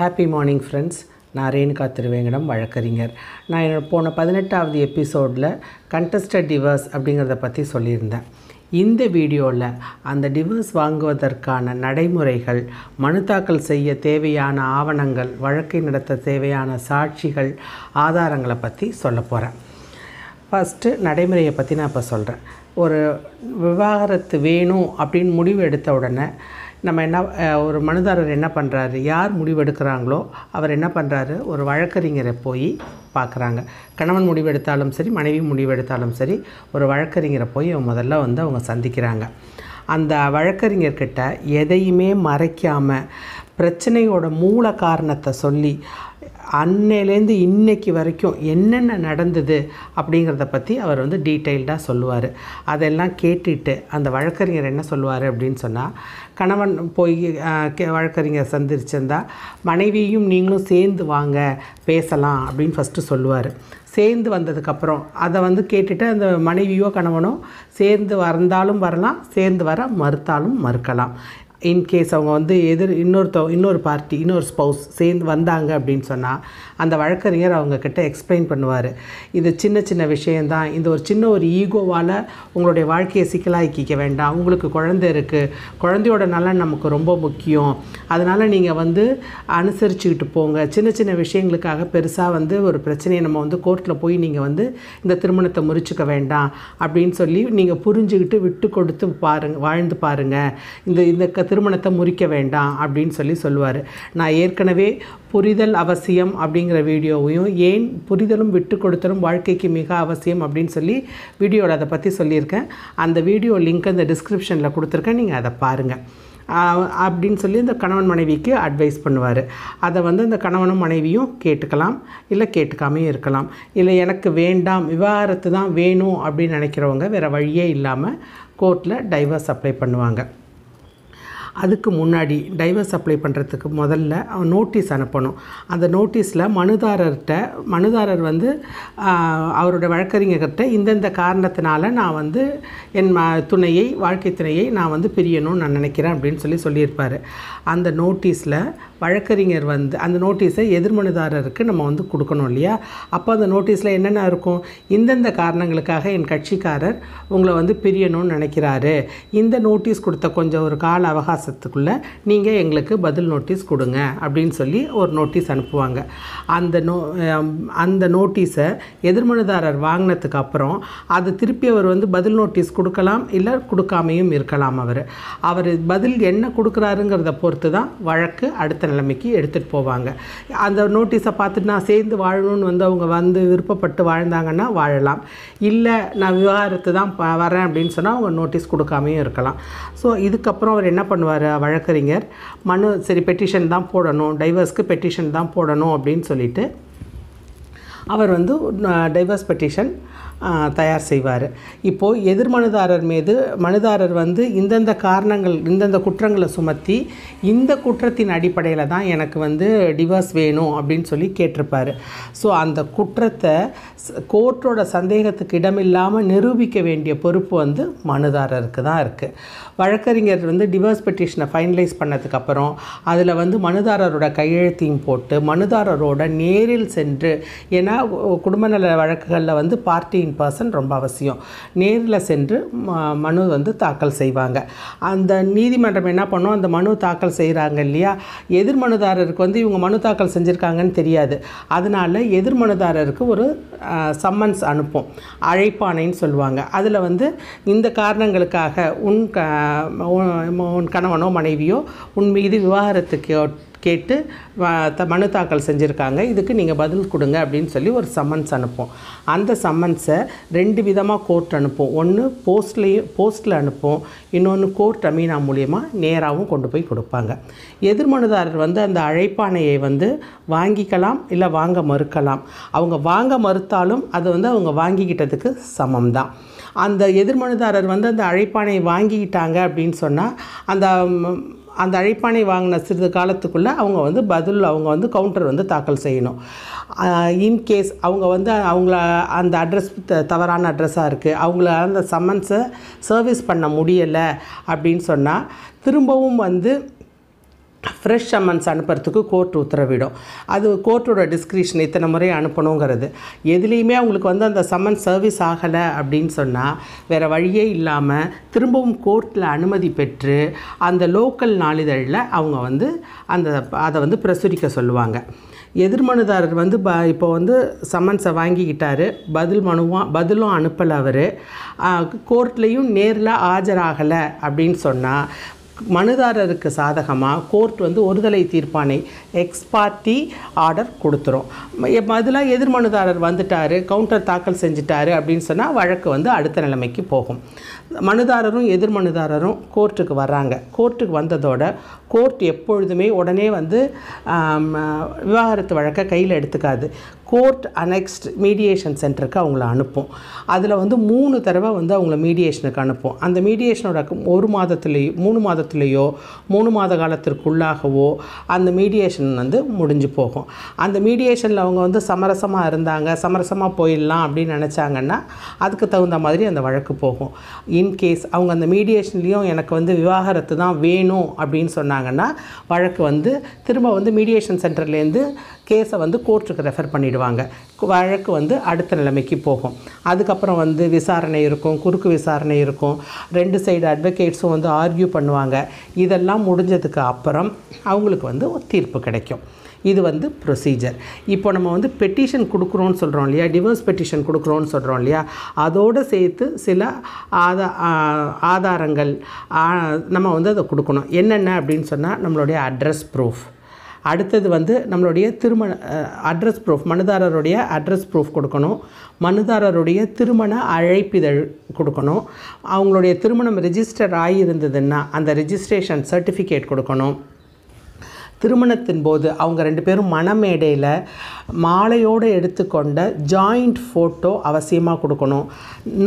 happy morning friends நான் ரேணுகா திருவேங்கடம் வழக்கறிஞர் நான் என்னோட போன பதினெட்டாவது எபிசோடில் கண்டஸ்டட் டிவர்ஸ் அப்படிங்கிறத பற்றி சொல்லியிருந்தேன் இந்த வீடியோவில் அந்த டிவர்ஸ் வாங்குவதற்கான நடைமுறைகள் மனு தாக்கல் செய்ய தேவையான ஆவணங்கள் வழக்கை நடத்த தேவையான சாட்சிகள் ஆதாரங்களை பற்றி சொல்ல போகிறேன் ஃபஸ்ட்டு நடைமுறையை பற்றி நான் இப்போ சொல்கிறேன் ஒரு விவாகரத்து வேணும் அப்படின்னு முடிவு எடுத்த உடனே நம்ம என்ன ஒரு மனுதாரர் என்ன பண்ணுறாரு யார் முடிவெடுக்கிறாங்களோ அவர் என்ன பண்ணுறாரு ஒரு வழக்கறிஞரை போய் பார்க்குறாங்க கணவன் முடிவெடுத்தாலும் சரி மனைவி முடிவெடுத்தாலும் சரி ஒரு வழக்கறிஞரை போய் அவங்க முதல்ல வந்து அவங்க சந்திக்கிறாங்க அந்த வழக்கறிஞர்கிட்ட எதையுமே மறைக்காமல் பிரச்சனையோட மூல காரணத்தை சொல்லி அன்னையிலேருந்து இன்னைக்கு வரைக்கும் என்னென்ன நடந்தது அப்படிங்கிறத பற்றி அவர் வந்து டீட்டெயில்டாக சொல்லுவார் அதெல்லாம் கேட்டுட்டு அந்த வழக்கறிஞர் என்ன சொல்லுவார் அப்படின்னு சொன்னால் கணவன் போய் வழக்கறிஞர் சந்திச்சிருந்தா மனைவியும் நீங்களும் சேர்ந்து வாங்க பேசலாம் அப்படின்னு ஃபஸ்ட்டு சொல்லுவார் சேர்ந்து வந்ததுக்கப்புறம் அதை வந்து கேட்டுட்டு அந்த மனைவியோ கணவனோ சேர்ந்து வந்தாலும் வரலாம் சேர்ந்து வர மறுத்தாலும் மறுக்கலாம் இன்கேஸ் அவங்க வந்து எதிர் இன்னொருத்த இன்னொரு பார்ட்டி இன்னொரு ஸ்பௌஸ் சேர்ந்து வந்தாங்க அப்படின்னு சொன்னால் அந்த வழக்கறிஞர் அவங்கக்கிட்ட எக்ஸ்பிளைன் பண்ணுவார் இது சின்ன சின்ன விஷயந்தான் இந்த ஒரு சின்ன ஒரு ஈகோவால் உங்களுடைய வாழ்க்கையை சிக்கலாக்கிக்க வேண்டாம் உங்களுக்கு குழந்தை இருக்குது குழந்தையோட நலன் நமக்கு ரொம்ப முக்கியம் அதனால் நீங்கள் வந்து அனுசரிச்சுக்கிட்டு போங்க சின்ன சின்ன விஷயங்களுக்காக பெருசாக வந்து ஒரு பிரச்சனையை நம்ம வந்து கோர்ட்டில் போய் நீங்கள் வந்து இந்த திருமணத்தை முறிச்சுக்க வேண்டாம் அப்படின்னு சொல்லி நீங்கள் புரிஞ்சுக்கிட்டு விட்டு கொடுத்து பாருங்கள் வாழ்ந்து பாருங்கள் இந்த இந்த திருமணத்தை முறிக்க வேண்டாம் அப்படின்னு சொல்லி சொல்லுவார் நான் ஏற்கனவே புரிதல் அவசியம் அப்படிங்கிற வீடியோவையும் ஏன் புரிதலும் விட்டு கொடுத்தலும் வாழ்க்கைக்கு மிக அவசியம் அப்படின்னு சொல்லி வீடியோவில் அதை பற்றி சொல்லியிருக்கேன் அந்த வீடியோ லிங்க் அந்த டிஸ்கிரிப்ஷனில் கொடுத்துருக்கேன் நீங்கள் அதை பாருங்கள் அப்படின்னு சொல்லி இந்த கணவன் மனைவிக்கு அட்வைஸ் பண்ணுவார் அதை வந்து இந்த கணவனும் மனைவியும் கேட்டுக்கலாம் இல்லை கேட்டுக்காமையும் இருக்கலாம் இல்லை எனக்கு வேண்டாம் விவாகரத்து தான் வேணும் அப்படின்னு நினைக்கிறவங்க வேறு வழியே இல்லாமல் கோர்ட்டில் டைவர்ஸ் அப்ளை பண்ணுவாங்க அதுக்கு முன்னாடி டைவர்ஸ் அப்ளை பண்ணுறதுக்கு முதல்ல நோட்டீஸ் அனுப்பணும் அந்த நோட்டீஸில் மனுதாரர்கிட்ட மனுதாரர் வந்து அவரோட வழக்கறிஞர்கிட்ட இந்தந்த காரணத்தினால நான் வந்து என் துணையை வாழ்க்கை துணையை நான் வந்து பிரியணும்னு நான் நினைக்கிறேன் அப்படின்னு சொல்லி சொல்லியிருப்பார் அந்த நோட்டீஸில் வழக்கறிஞர் வந்து அந்த நோட்டீஸை எதிர்மனுதாரருக்கு நம்ம வந்து கொடுக்கணும் இல்லையா அப்போ அந்த நோட்டீஸில் என்னென்ன இருக்கும் இந்தந்த காரணங்களுக்காக என் கட்சிக்காரர் உங்களை வந்து பிரியணும்னு நினைக்கிறாரு இந்த நோட்டீஸ் கொடுத்த கொஞ்சம் ஒரு கால அவகாசத்துக்குள்ளே நீங்கள் எங்களுக்கு பதில் நோட்டீஸ் கொடுங்க அப்படின்னு சொல்லி ஒரு நோட்டீஸ் அனுப்புவாங்க அந்த நோ அந்த நோட்டீஸை எதிர்மனுதாரர் வாங்கினதுக்கு அப்புறம் அது திருப்பி அவர் வந்து பதில் நோட்டீஸ் கொடுக்கலாம் இல்லை கொடுக்காமையும் இருக்கலாம் அவர் அவர் பதில் என்ன கொடுக்குறாருங்கிறத பொறுத்து பொறுத்து தான் வழக்கு அடுத்த நிலைமைக்கு எடுத்துகிட்டு போவாங்க அந்த நோட்டீஸை பார்த்துட்டு நான் சேர்ந்து வாழணும்னு வந்து அவங்க வந்து விருப்பப்பட்டு வாழ்ந்தாங்கன்னா வாழலாம் இல்லை நான் விவகாரத்து தான் வரேன் அப்படின்னு சொன்னால் அவங்க நோட்டீஸ் கொடுக்காமையும் இருக்கலாம் ஸோ இதுக்கப்புறம் அவர் என்ன பண்ணுவார் வழக்கறிஞர் மனு சரி பெட்டிஷன் தான் போடணும் டைவர்ஸ்க்கு பெட்டிஷன் தான் போடணும் அப்படின்னு சொல்லிட்டு அவர் வந்து டைவர்ஸ் பெட்டிஷன் தயார் செய்வார் இப்போது எதிர் மனுதாரர் மீது மனுதாரர் வந்து இந்தந்த காரணங்கள் இந்தந்த குற்றங்களை சுமத்தி இந்த குற்றத்தின் அடிப்படையில் தான் எனக்கு வந்து டிவோர்ஸ் வேணும் அப்படின்னு சொல்லி கேட்டிருப்பார் ஸோ அந்த குற்றத்தை கோர்ட்டோட சந்தேகத்துக்கு இடமில்லாமல் நிரூபிக்க வேண்டிய பொறுப்பு வந்து மனுதாரருக்கு தான் இருக்குது வழக்கறிஞர் வந்து டிவோர்ஸ் பெட்டிஷனை ஃபைனலைஸ் பண்ணதுக்கப்புறம் அதில் வந்து மனுதாரரோட கையெழுத்தையும் போட்டு மனுதாரரோட நேரில் சென்று ஏன்னா குடும்ப நல வழக்குகளில் வந்து பார்ட்டி இன் பர்சன் ரொம்ப அவசியம் நேரில் சென்று மனு வந்து தாக்கல் செய்வாங்க அந்த நீதிமன்றம் என்ன பண்ணோம் அந்த மனு தாக்கல் செய்கிறாங்க இல்லையா எதிர் மனுதாரருக்கு வந்து இவங்க மனு தாக்கல் செஞ்சுருக்காங்கன்னு தெரியாது அதனால் எதிர் மனுதாரருக்கு ஒரு சம்மன்ஸ் அனுப்பும் அழைப்பானைன்னு சொல்லுவாங்க அதில் வந்து இந்த காரணங்களுக்காக உன் க உன் கணவனோ மனைவியோ உன் மீது விவாகரத்துக்கு கேட்டு மனு தாக்கல் செஞ்சுருக்காங்க இதுக்கு நீங்கள் பதில் கொடுங்க அப்படின்னு சொல்லி ஒரு சம்மன்ஸ் அனுப்போம் அந்த சம்மன்ஸை ரெண்டு விதமாக கோர்ட் அனுப்போம் ஒன்று போஸ்ட்லேயும் போஸ்ட்டில் அனுப்போம் இன்னொன்று கோர்ட் அமீனா மூலியமாக நேராகவும் கொண்டு போய் கொடுப்பாங்க எதிர்மனுதாரர் வந்து அந்த அழைப்பானையை வந்து வாங்கிக்கலாம் இல்லை வாங்க மறுக்கலாம் அவங்க வாங்க மறுத்தாலும் அது வந்து அவங்க வாங்கிக்கிட்டதுக்கு சமம் தான் அந்த எதிர்மனுதாரர் வந்து அந்த அழைப்பானை வாங்கிக்கிட்டாங்க அப்படின்னு சொன்னால் அந்த அந்த அழைப்பானை வாங்கின சிறிது காலத்துக்குள்ளே அவங்க வந்து பதில் அவங்க வந்து கவுண்டர் வந்து தாக்கல் செய்யணும் இன்கேஸ் அவங்க வந்து அவங்கள அந்த அட்ரஸ் தவறான அட்ரஸாக இருக்குது அவங்கள அந்த சம்மன்ஸை சர்வீஸ் பண்ண முடியலை அப்படின்னு சொன்னால் திரும்பவும் வந்து ஃப்ரெஷ் சம்மன்ஸ் அனுப்புறதுக்கு கோர்ட் உத்தரவிடும் அது கோர்ட்டோட டிஸ்கிரிப்ஷன் இத்தனை முறை அனுப்பணுங்கிறது எதுலேயுமே அவங்களுக்கு வந்து அந்த சம்மன் சர்வீஸ் ஆகலை அப்படின்னு சொன்னால் வேறு வழியே இல்லாமல் திரும்பவும் கோர்ட்டில் அனுமதி பெற்று அந்த லோக்கல் நாளிதழில் அவங்க வந்து அந்த அதை வந்து பிரசுரிக்க சொல்லுவாங்க எதிர்மனுதாரர் வந்து ப இப்போ வந்து சம்மன்ஸை வாங்கிக்கிட்டார் பதில் மனுவாக பதிலும் அனுப்பலை அவர் கோர்ட்லேயும் நேரில் ஆஜராகலை அப்படின்னு சொன்னால் மனுதாரருக்கு சாதகமாக கோர்ட் வந்து ஒருதலை தீர்ப்பானை எக்ஸ்பார்ட்டி ஆர்டர் கொடுத்துரும் அதில் எதிர் மனுதாரர் வந்துட்டார் கவுண்டர் தாக்கல் செஞ்சிட்டாரு அப்படின்னு சொன்னால் வழக்கு வந்து அடுத்த நிலைமைக்கு போகும் மனுதாரரும் எதிர் மனுதாரரும் கோர்ட்டுக்கு வர்றாங்க கோர்ட்டுக்கு வந்ததோட கோர்ட் எப்பொழுதுமே உடனே வந்து விவாகரத்து வழக்கை கையில் எடுத்துக்காது கோர்ட் அனெக்ஸ்ட் மீடியேஷன் சென்டருக்கு அவங்கள அனுப்பும் அதில் வந்து மூணு தடவை வந்து அவங்கள மீடியேஷனுக்கு அனுப்பும் அந்த மீடியேஷனோட ஒரு மாதத்துலேயோ மூணு மாதத்துலேயோ மூணு மாத காலத்திற்குள்ளாகவோ அந்த மீடியேஷன் வந்து முடிஞ்சு போகும் அந்த மீடியேஷனில் அவங்க வந்து சமரசமாக இருந்தாங்க சமரசமாக போயிடலாம் அப்படின்னு நினச்சாங்கன்னா அதுக்கு தகுந்த மாதிரி அந்த வழக்கு போகும் இன்கேஸ் அவங்க அந்த மீடியேஷன்லேயும் எனக்கு வந்து விவாகரத்து தான் வேணும் அப்படின்னு சொன்னாங்கன்னா வழக்கு வந்து திரும்ப வந்து மீடியேஷன் சென்டர்லேருந்து கேஸை வந்து கோர்ட்டுக்கு ரெஃபர் பண்ணிவிடுவாங்க வழக்கு வந்து அடுத்த நிலைமைக்கு போகும் அதுக்கப்புறம் வந்து விசாரணை இருக்கும் குறுக்கு விசாரணை இருக்கும் ரெண்டு சைடு அட்வொகேட்ஸும் வந்து ஆர்கியூ பண்ணுவாங்க இதெல்லாம் முடிஞ்சதுக்கு அப்புறம் அவங்களுக்கு வந்து தீர்ப்பு கிடைக்கும் இது வந்து ப்ரொசீஜர் இப்போ நம்ம வந்து பெட்டிஷன் கொடுக்குறோன்னு சொல்கிறோம் இல்லையா டிவோர்ஸ் பெட்டிஷன் கொடுக்குறோன்னு சொல்கிறோம் இல்லையா அதோடு சேர்த்து சில ஆதா ஆதாரங்கள் நம்ம வந்து அதை கொடுக்கணும் என்னென்ன அப்படின்னு சொன்னால் நம்மளுடைய அட்ரஸ் ப்ரூஃப் அடுத்தது வந்து நம்மளுடைய திருமண அட்ரஸ் ப்ரூஃப் மனுதாரருடைய அட்ரஸ் ப்ரூஃப் கொடுக்கணும் மனுதாரருடைய திருமண அழைப்பிதழ் கொடுக்கணும் அவங்களுடைய திருமணம் ரிஜிஸ்டர் ஆகியிருந்ததுன்னா அந்த ரிஜிஸ்ட்ரேஷன் சர்டிஃபிகேட் கொடுக்கணும் திருமணத்தின் போது அவங்க ரெண்டு பேரும் மணமேடையில் மாலையோடு எடுத்துக்கொண்ட ஜாயிண்ட் ஃபோட்டோ அவசியமாக கொடுக்கணும்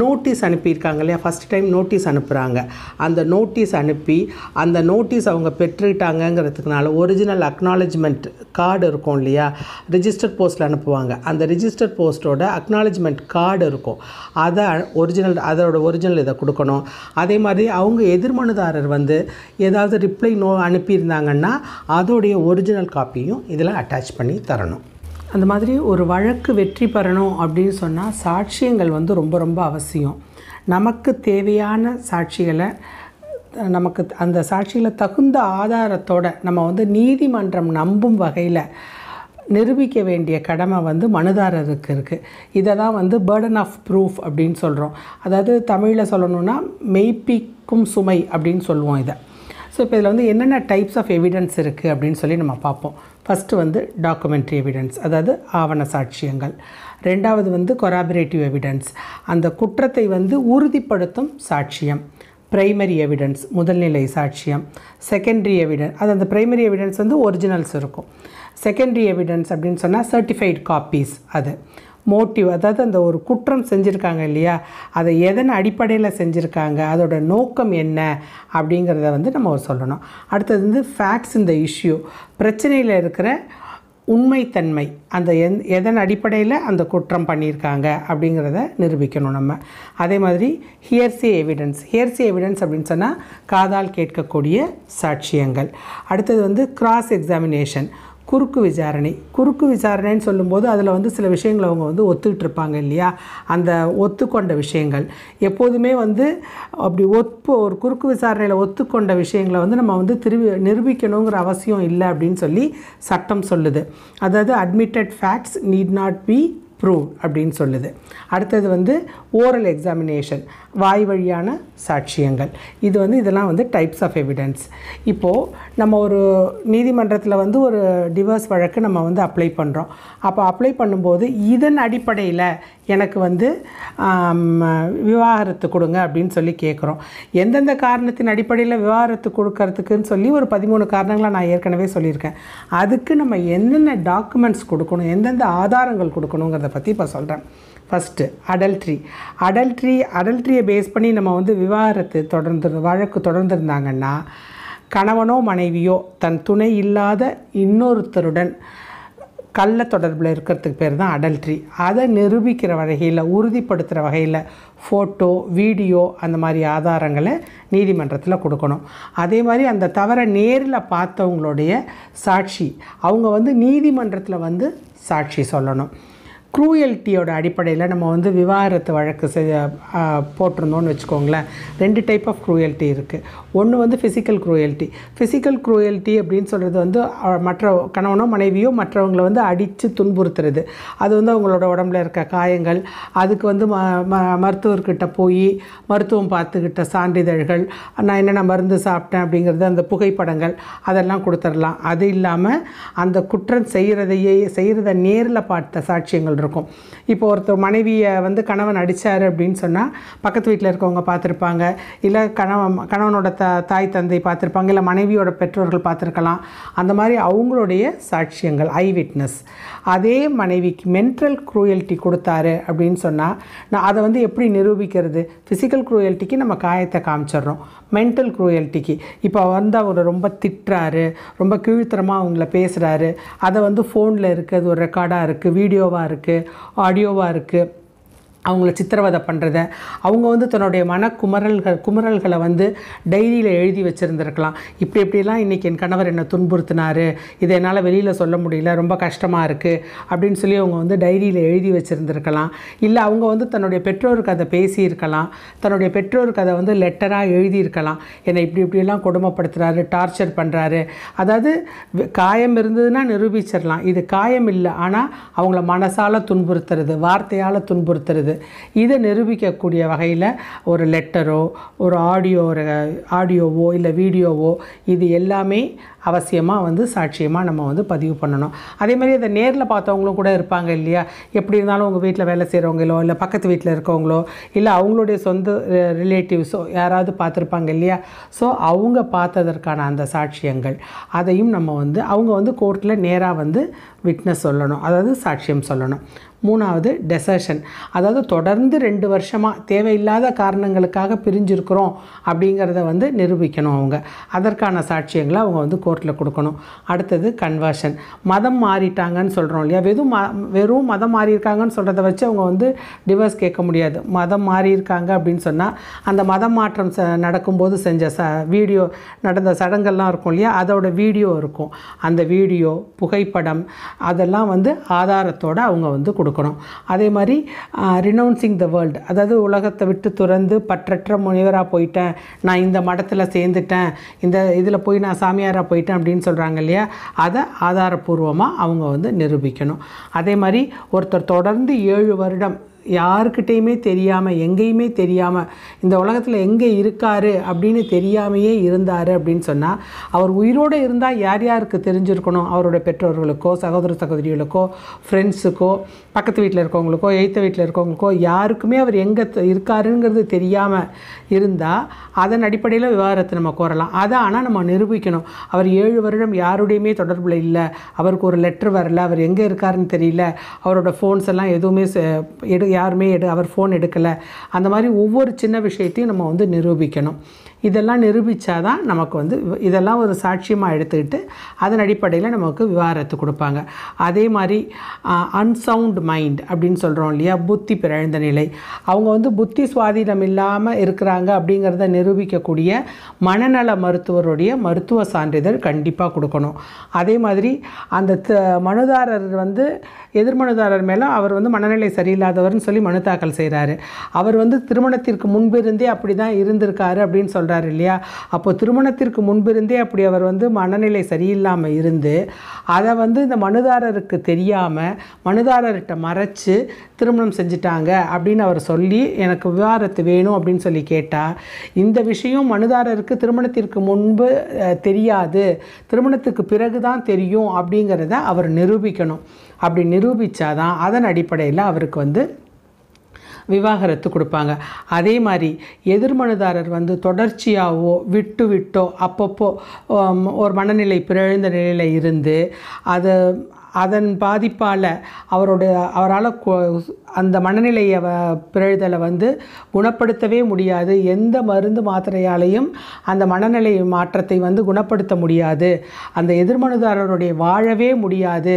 நோட்டீஸ் அனுப்பியிருக்காங்க இல்லையா ஃபஸ்ட் டைம் நோட்டீஸ் அனுப்புகிறாங்க அந்த நோட்டீஸ் அனுப்பி அந்த நோட்டீஸ் அவங்க பெற்றுக்கிட்டாங்கங்கிறதுக்குனால ஒரிஜினல் அக்னாலஜ்மெண்ட் கார்டு இருக்கும் இல்லையா ரிஜிஸ்டர் போஸ்ட்டில் அனுப்புவாங்க அந்த ரிஜிஸ்டர் போஸ்ட்டோட அக்னாலஜ்மெண்ட் கார்டு இருக்கும் அதை ஒரிஜினல் அதோட ஒரிஜினல் இதை கொடுக்கணும் அதே மாதிரி அவங்க எதிர்மனுதாரர் வந்து ஏதாவது ரிப்ளை நோ அனுப்பியிருந்தாங்கன்னா அதோட அதனுடைய ஒரிஜினல் காப்பியும் இதில் அட்டாச் பண்ணி தரணும் அந்த மாதிரி ஒரு வழக்கு வெற்றி பெறணும் அப்படின்னு சொன்னால் சாட்சியங்கள் வந்து ரொம்ப ரொம்ப அவசியம் நமக்கு தேவையான சாட்சிகளை நமக்கு அந்த சாட்சியில் தகுந்த ஆதாரத்தோடு நம்ம வந்து நீதிமன்றம் நம்பும் வகையில் நிரூபிக்க வேண்டிய கடமை வந்து மனுதாரருக்கு இருக்குது இதை தான் வந்து பேர்டன் ஆஃப் ப்ரூஃப் அப்படின்னு சொல்கிறோம் அதாவது தமிழில் சொல்லணுன்னா மெய்ப்பிக்கும் சுமை அப்படின்னு சொல்லுவோம் இதை ஸோ இப்போ இதில் வந்து என்னென்ன டைப்ஸ் ஆஃப் எவிடன்ஸ் இருக்குது அப்படின்னு சொல்லி நம்ம பார்ப்போம் ஃபஸ்ட்டு வந்து டாக்குமெண்ட்ரி எவிடன்ஸ் அதாவது ஆவண சாட்சியங்கள் ரெண்டாவது வந்து கொராபரேட்டிவ் எவிடன்ஸ் அந்த குற்றத்தை வந்து உறுதிப்படுத்தும் சாட்சியம் ப்ரைமரி எவிடன்ஸ் முதல்நிலை சாட்சியம் செகண்டரி எவிடன்ஸ் அது அந்த ப்ரைமரி எவிடன்ஸ் வந்து ஒரிஜினல்ஸ் இருக்கும் செகண்டரி எவிடன்ஸ் அப்படின்னு சொன்னால் சர்டிஃபைட் காப்பீஸ் அது மோட்டிவ் அதாவது அந்த ஒரு குற்றம் செஞ்சுருக்காங்க இல்லையா அதை எதன் அடிப்படையில் செஞ்சுருக்காங்க அதோட நோக்கம் என்ன அப்படிங்கிறத வந்து நம்ம சொல்லணும் அடுத்தது வந்து ஃபேக்ட்ஸ் இந்த இஷ்யூ பிரச்சனையில் இருக்கிற உண்மைத்தன்மை அந்த எந் எதன் அடிப்படையில் அந்த குற்றம் பண்ணியிருக்காங்க அப்படிங்கிறத நிரூபிக்கணும் நம்ம அதே மாதிரி ஹியர்சி எவிடன்ஸ் ஹியர்சி எவிடன்ஸ் அப்படின்னு சொன்னால் காதால் கேட்கக்கூடிய சாட்சியங்கள் அடுத்தது வந்து கிராஸ் எக்ஸாமினேஷன் குறுக்கு விசாரணை குறுக்கு விசாரணைன்னு சொல்லும்போது அதில் வந்து சில விஷயங்களை அவங்க வந்து ஒத்துக்கிட்டு இருப்பாங்க இல்லையா அந்த ஒத்துக்கொண்ட விஷயங்கள் எப்போதுமே வந்து அப்படி ஒப்பு ஒரு குறுக்கு விசாரணையில் ஒத்துக்கொண்ட விஷயங்களை வந்து நம்ம வந்து திருவி நிரூபிக்கணுங்கிற அவசியம் இல்லை அப்படின்னு சொல்லி சட்டம் சொல்லுது அதாவது admitted facts need not be prove அப்படின்னு சொல்லுது அடுத்தது வந்து ஓரல் எக்ஸாமினேஷன் வாய் வழியான சாட்சியங்கள் இது வந்து இதெல்லாம் வந்து டைப்ஸ் ஆஃப் எவிடன்ஸ் இப்போது நம்ம ஒரு நீதிமன்றத்தில் வந்து ஒரு டிவோர்ஸ் வழக்கு நம்ம வந்து அப்ளை பண்ணுறோம் அப்போ அப்ளை பண்ணும்போது இதன் அடிப்படையில் எனக்கு வந்து விவாகரத்து கொடுங்க அப்படின்னு சொல்லி கேட்குறோம் எந்தெந்த காரணத்தின் அடிப்படையில் விவாகரத்து கொடுக்கறதுக்குன்னு சொல்லி ஒரு பதிமூணு காரணங்களை நான் ஏற்கனவே சொல்லியிருக்கேன் அதுக்கு நம்ம என்னென்ன டாக்குமெண்ட்ஸ் கொடுக்கணும் எந்தெந்த ஆதாரங்கள் கொடுக்கணுங்கிறத பற்றி இப்போ சொல்கிறேன் ஃபஸ்ட்டு அடல்ட்ரி அடல்ட்ரி அடல்ட்ரியை பேஸ் பண்ணி நம்ம வந்து விவாகரத்து தொடர்ந்து வழக்கு தொடர்ந்துருந்தாங்கன்னா கணவனோ மனைவியோ தன் துணை இல்லாத இன்னொருத்தருடன் கள்ள தொடர்பில் இருக்கிறதுக்கு பேர் தான் அடல்ட்ரி அதை நிரூபிக்கிற வகையில் உறுதிப்படுத்துகிற வகையில் ஃபோட்டோ வீடியோ அந்த மாதிரி ஆதாரங்களை நீதிமன்றத்தில் கொடுக்கணும் அதே மாதிரி அந்த தவறை நேரில் பார்த்தவங்களுடைய சாட்சி அவங்க வந்து நீதிமன்றத்தில் வந்து சாட்சி சொல்லணும் குரூயல்ட்டியோட அடிப்படையில் நம்ம வந்து விவாகரத்து வழக்கு செய்ய போட்டிருந்தோம்னு வச்சுக்கோங்களேன் ரெண்டு டைப் ஆஃப் குரூயல்ட்டி இருக்குது ஒன்று வந்து ஃபிசிக்கல் குரூயல்ட்டி ஃபிசிக்கல் குரூயல்ட்டி அப்படின்னு சொல்கிறது வந்து மற்ற கணவனோ மனைவியோ மற்றவங்களை வந்து அடித்து துன்புறுத்துறது அது வந்து அவங்களோட உடம்புல இருக்க காயங்கள் அதுக்கு வந்து ம ம மருத்துவர்கிட்ட போய் மருத்துவம் பார்த்துக்கிட்ட சான்றிதழ்கள் நான் என்னென்ன மருந்து சாப்பிட்டேன் அப்படிங்கிறது அந்த புகைப்படங்கள் அதெல்லாம் கொடுத்துடலாம் அது இல்லாமல் அந்த குற்றம் செய்கிறதையே செய்கிறத நேரில் பார்த்த சாட்சியங்கள் இருக்கும் இப்போ ஒருத்தர் மனைவியை வந்து கணவன் அடித்தார் அப்படின்னு சொன்னால் பக்கத்து வீட்டில் இருக்கவங்க பார்த்துருப்பாங்க இல்லை கணவன் கணவனோட தாய் தந்தை பார்த்துருப்பாங்க இல்லை மனைவியோட பெற்றோர்கள் பார்த்துருக்கலாம் அந்த மாதிரி அவங்களுடைய சாட்சியங்கள் ஐ விட்னஸ் அதே மனைவிக்கு மென்டல் குரூயல்ட்டி கொடுத்தாரு அப்படின்னு சொன்னால் நான் அதை வந்து எப்படி நிரூபிக்கிறது ஃபிசிக்கல் குரூயல்ட்டிக்கு நம்ம காயத்தை காமிச்சிடுறோம் மென்டல் குரூயல்ட்டிக்கு இப்போ வந்து அவர் ரொம்ப திட்டுறாரு ரொம்ப கீழ்த்தரமாக அவங்கள பேசுகிறாரு அதை வந்து ஃபோனில் இருக்குது அது ஒரு ரெக்கார்டாக இருக்குது வீடியோவாக இருக்குது இருக்குது ஆடியோவாக இருக்குது அவங்கள சித்திரவதை பண்ணுறத அவங்க வந்து தன்னுடைய மனக்குமரல்கள் குமரல்களை வந்து டைரியில் எழுதி வச்சுருந்துருக்கலாம் இப்படி இப்படிலாம் இன்றைக்கி என் கணவர் என்னை துன்புறுத்தினார் இதை என்னால் வெளியில் சொல்ல முடியல ரொம்ப கஷ்டமாக இருக்குது அப்படின்னு சொல்லி அவங்க வந்து டைரியில் எழுதி வச்சுருந்துருக்கலாம் இல்லை அவங்க வந்து தன்னுடைய பெற்றோருக்கு அதை பேசியிருக்கலாம் தன்னுடைய பெற்றோருக்கு அதை வந்து லெட்டராக எழுதியிருக்கலாம் என்னை இப்படி இப்படிலாம் கொடுமைப்படுத்துகிறாரு டார்ச்சர் பண்ணுறாரு அதாவது காயம் இருந்ததுன்னா நிரூபிச்சிடலாம் இது காயம் இல்லை ஆனால் அவங்கள மனசால் துன்புறுத்துறது வார்த்தையால் துன்புறுத்துறது இதை நிரூபிக்கக்கூடிய வகையில் ஒரு லெட்டரோ ஒரு ஆடியோ ஒரு ஆடியோவோ இல்லை வீடியோவோ இது எல்லாமே அவசியமாக வந்து சாட்சியமாக நம்ம வந்து பதிவு பண்ணணும் அதே மாதிரி அதை நேரில் பார்த்தவங்களும் கூட இருப்பாங்க இல்லையா எப்படி இருந்தாலும் உங்கள் வீட்டில் வேலை செய்கிறவங்களோ இல்லை பக்கத்து வீட்டில் இருக்கவங்களோ இல்லை அவங்களுடைய சொந்த ரிலேட்டிவ்ஸோ யாராவது பார்த்துருப்பாங்க இல்லையா ஸோ அவங்க பார்த்ததற்கான அந்த சாட்சியங்கள் அதையும் நம்ம வந்து அவங்க வந்து கோர்ட்டில் நேராக வந்து விட்னஸ் சொல்லணும் அதாவது சாட்சியம் சொல்லணும் மூணாவது டெசர்ஷன் அதாவது தொடர்ந்து ரெண்டு வருஷமாக தேவையில்லாத காரணங்களுக்காக பிரிஞ்சிருக்கிறோம் அப்படிங்கிறத வந்து நிரூபிக்கணும் அவங்க அதற்கான சாட்சியங்களை அவங்க வந்து கோர்ட்டில் கொடுக்கணும் அடுத்தது கன்வர்ஷன் மதம் மாறிட்டாங்கன்னு சொல்கிறோம் இல்லையா வெறும் வெறும் மதம் மாறியிருக்காங்கன்னு சொல்கிறத வச்சு அவங்க வந்து டிவர்ஸ் கேட்க முடியாது மதம் மாறியிருக்காங்க அப்படின்னு சொன்னால் அந்த மதம் மாற்றம் நடக்கும்போது செஞ்ச ச வீடியோ நடந்த சடங்கெல்லாம் இருக்கும் இல்லையா அதோட வீடியோ இருக்கும் அந்த வீடியோ புகைப்படம் அதெல்லாம் வந்து ஆதாரத்தோடு அவங்க வந்து கொடுக்கணும் கொடுக்கணும் அதே மாதிரி ரினவுன்சிங் த வேர்ல்டு அதாவது உலகத்தை விட்டு துறந்து பற்றற்ற முனிவராக போயிட்டேன் நான் இந்த மடத்தில் சேர்ந்துட்டேன் இந்த இதில் போய் நான் சாமியாராக போயிட்டேன் அப்படின்னு சொல்கிறாங்க இல்லையா அதை ஆதாரப்பூர்வமாக அவங்க வந்து நிரூபிக்கணும் அதே மாதிரி ஒருத்தர் தொடர்ந்து ஏழு வருடம் யாருக்கிட்டேயுமே தெரியாமல் எங்கேயுமே தெரியாமல் இந்த உலகத்தில் எங்கே இருக்கார் அப்படின்னு தெரியாமையே இருந்தார் அப்படின்னு சொன்னால் அவர் உயிரோடு இருந்தால் யார் யாருக்கு தெரிஞ்சிருக்கணும் அவரோட பெற்றோர்களுக்கோ சகோதர சகோதரிகளுக்கோ ஃப்ரெண்ட்ஸுக்கோ பக்கத்து வீட்டில் இருக்கவங்களுக்கோ எய்த்த வீட்டில் இருக்கவங்களுக்கோ யாருக்குமே அவர் எங்கே இருக்காருங்கிறது தெரியாமல் இருந்தால் அதன் அடிப்படையில் விவகாரத்தை நம்ம கோரலாம் அதை ஆனால் நம்ம நிரூபிக்கணும் அவர் ஏழு வருடம் யாருடையுமே தொடர்பில் இல்லை அவருக்கு ஒரு லெட்டர் வரல அவர் எங்கே இருக்காருன்னு தெரியல அவரோட ஃபோன்ஸ் எல்லாம் எதுவுமே எடு யாருமே எடு அவர் ஃபோன் எடுக்கலை அந்த மாதிரி ஒவ்வொரு சின்ன விஷயத்தையும் நம்ம வந்து நிரூபிக்கணும் இதெல்லாம் நிரூபித்தா தான் நமக்கு வந்து இதெல்லாம் ஒரு சாட்சியமாக எடுத்துக்கிட்டு அதன் அடிப்படையில் நமக்கு விவகாரத்து கொடுப்பாங்க அதே மாதிரி அன்சவுண்ட் மைண்ட் அப்படின்னு சொல்கிறோம் இல்லையா புத்தி பிறழ்ந்த நிலை அவங்க வந்து புத்தி சுவாதீனம் இல்லாமல் இருக்கிறாங்க அப்படிங்கிறத நிரூபிக்கக்கூடிய மனநல மருத்துவருடைய மருத்துவ சான்றிதழ் கண்டிப்பாக கொடுக்கணும் அதே மாதிரி அந்த மனுதாரர் வந்து எதிர்மனுதாரர் மேலே அவர் வந்து மனநிலை சரியில்லாதவர்னு சொல்லி மனு தாக்கல் செய்கிறாரு அவர் வந்து திருமணத்திற்கு முன்பிருந்தே அப்படி தான் இருந்திருக்காரு அப்படின்னு சொல்ல சொல்கிறார் இல்லையா அப்போது திருமணத்திற்கு முன்பிருந்தே அப்படி அவர் வந்து மனநிலை சரியில்லாமல் இருந்து அதை வந்து இந்த மனுதாரருக்கு தெரியாமல் மனுதாரர்கிட்ட மறைச்சு திருமணம் செஞ்சிட்டாங்க அப்படின்னு அவர் சொல்லி எனக்கு விவகாரத்து வேணும் அப்படின்னு சொல்லி கேட்டால் இந்த விஷயம் மனுதாரருக்கு திருமணத்திற்கு முன்பு தெரியாது திருமணத்துக்கு பிறகு தான் தெரியும் அப்படிங்கிறத அவர் நிரூபிக்கணும் அப்படி நிரூபித்தாதான் அதன் அடிப்படையில் அவருக்கு வந்து விவாகரத்து கொடுப்பாங்க அதே மாதிரி எதிர்மனுதாரர் வந்து தொடர்ச்சியாகவோ விட்டு விட்டோ அப்பப்போ ஒரு மனநிலை பிறழ்ந்த நிலையில் இருந்து அதை அதன் பாதிப்பால் அவருடைய அவரால் அந்த மனநிலையை பிறழ்தலை வந்து குணப்படுத்தவே முடியாது எந்த மருந்து மாத்திரையாலையும் அந்த மனநிலை மாற்றத்தை வந்து குணப்படுத்த முடியாது அந்த எதிர்மனுதாரருடைய வாழவே முடியாது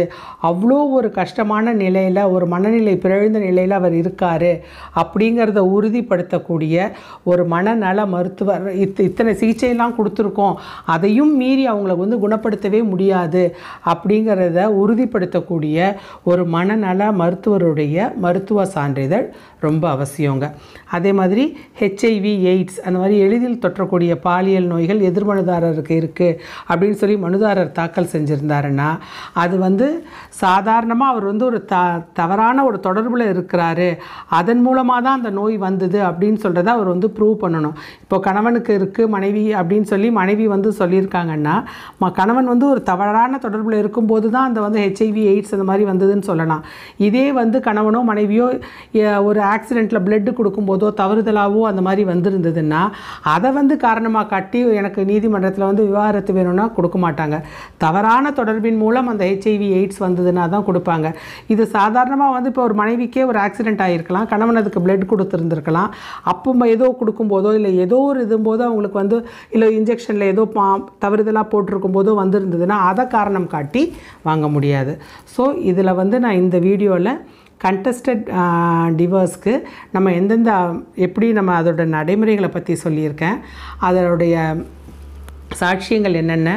அவ்வளோ ஒரு கஷ்டமான நிலையில் ஒரு மனநிலை பிறழ்ந்த நிலையில் அவர் இருக்கார் அப்படிங்கிறத உறுதிப்படுத்தக்கூடிய ஒரு மனநல மருத்துவர் இத் இத்தனை சிகிச்சையெல்லாம் கொடுத்துருக்கோம் அதையும் மீறி அவங்களை வந்து குணப்படுத்தவே முடியாது அப்படிங்கிறத உறுதி உறுதிப்படுத்தக்கூடிய ஒரு மனநல மருத்துவருடைய மருத்துவ சான்றிதழ் ரொம்ப அவசியங்க அதே மாதிரி ஹெச்ஐவி எய்ட்ஸ் அந்த மாதிரி எளிதில் தொற்றக்கூடிய பாலியல் நோய்கள் எதிர்மனுதாரருக்கு இருக்குது அப்படின்னு சொல்லி மனுதாரர் தாக்கல் செஞ்சுருந்தாருன்னா அது வந்து சாதாரணமாக அவர் வந்து ஒரு த தவறான ஒரு தொடர்பில் இருக்கிறாரு அதன் மூலமாக தான் அந்த நோய் வந்தது அப்படின்னு சொல்கிறத அவர் வந்து ப்ரூவ் பண்ணணும் இப்போ கணவனுக்கு இருக்குது மனைவி அப்படின்னு சொல்லி மனைவி வந்து சொல்லியிருக்காங்கன்னா கணவன் வந்து ஒரு தவறான தொடர்பில் இருக்கும்போது தான் அந்த வந்து ஹெச் ஹெச்ஐவி எய்ட்ஸ் அந்த மாதிரி வந்ததுன்னு சொல்லலாம் இதே வந்து கணவனோ மனைவியோ ஒரு ஆக்சிடெண்ட்டில் பிளட்டு கொடுக்கும்போதோ தவறுதலாகவோ அந்த மாதிரி வந்திருந்ததுன்னா அதை வந்து காரணமாக காட்டி எனக்கு நீதிமன்றத்தில் வந்து விவாகரத்து வேணும்னா கொடுக்க மாட்டாங்க தவறான தொடர்பின் மூலம் அந்த ஹெச்ஐவி எய்ட்ஸ் வந்ததுன்னா தான் கொடுப்பாங்க இது சாதாரணமாக வந்து இப்போ ஒரு மனைவிக்கே ஒரு ஆக்சிடெண்ட் ஆகிருக்கலாம் கணவன் அதுக்கு பிளட் கொடுத்துருந்துருக்கலாம் அப்போ ஏதோ கொடுக்கும்போதோ இல்லை ஏதோ ஒரு இதும்போது அவங்களுக்கு வந்து இல்லை இன்ஜெக்ஷனில் ஏதோ பா தவறுதலாக போட்டிருக்கும் போதோ வந்திருந்ததுன்னா அதை காரணம் காட்டி வாங்க முடியாது கிடையாது ஸோ இதில் வந்து நான் இந்த வீடியோவில் கண்டஸ்டட் டிவர்ஸ்க்கு நம்ம எந்தெந்த எப்படி நம்ம அதோட நடைமுறைகளை பற்றி சொல்லியிருக்கேன் அதனுடைய சாட்சியங்கள் என்னென்ன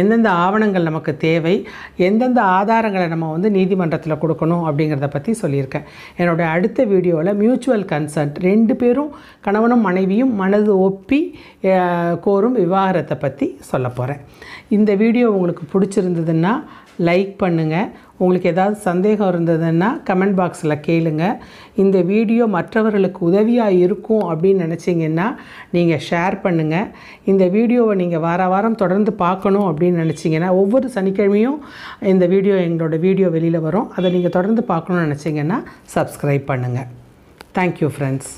எந்தெந்த ஆவணங்கள் நமக்கு தேவை எந்தெந்த ஆதாரங்களை நம்ம வந்து நீதிமன்றத்தில் கொடுக்கணும் அப்படிங்கிறத பற்றி சொல்லியிருக்கேன் என்னோடய அடுத்த வீடியோவில் மியூச்சுவல் கன்சர்ட் ரெண்டு பேரும் கணவனும் மனைவியும் மனது ஒப்பி கோரும் விவாகரத்தை பற்றி சொல்ல போகிறேன் இந்த வீடியோ உங்களுக்கு பிடிச்சிருந்ததுன்னா லைக் பண்ணுங்கள் உங்களுக்கு ஏதாவது சந்தேகம் இருந்ததுன்னா கமெண்ட் பாக்ஸில் கேளுங்க இந்த வீடியோ மற்றவர்களுக்கு உதவியாக இருக்கும் அப்படின்னு நினச்சிங்கன்னா நீங்கள் ஷேர் பண்ணுங்கள் இந்த வீடியோவை நீங்கள் வார வாரம் தொடர்ந்து பார்க்கணும் அப்படின்னு நினச்சிங்கன்னா ஒவ்வொரு சனிக்கிழமையும் இந்த வீடியோ எங்களோட வீடியோ வெளியில் வரும் அதை நீங்கள் தொடர்ந்து பார்க்கணும்னு நினச்சிங்கன்னா சப்ஸ்கிரைப் பண்ணுங்கள் தேங்க்யூ ஃப்ரெண்ட்ஸ்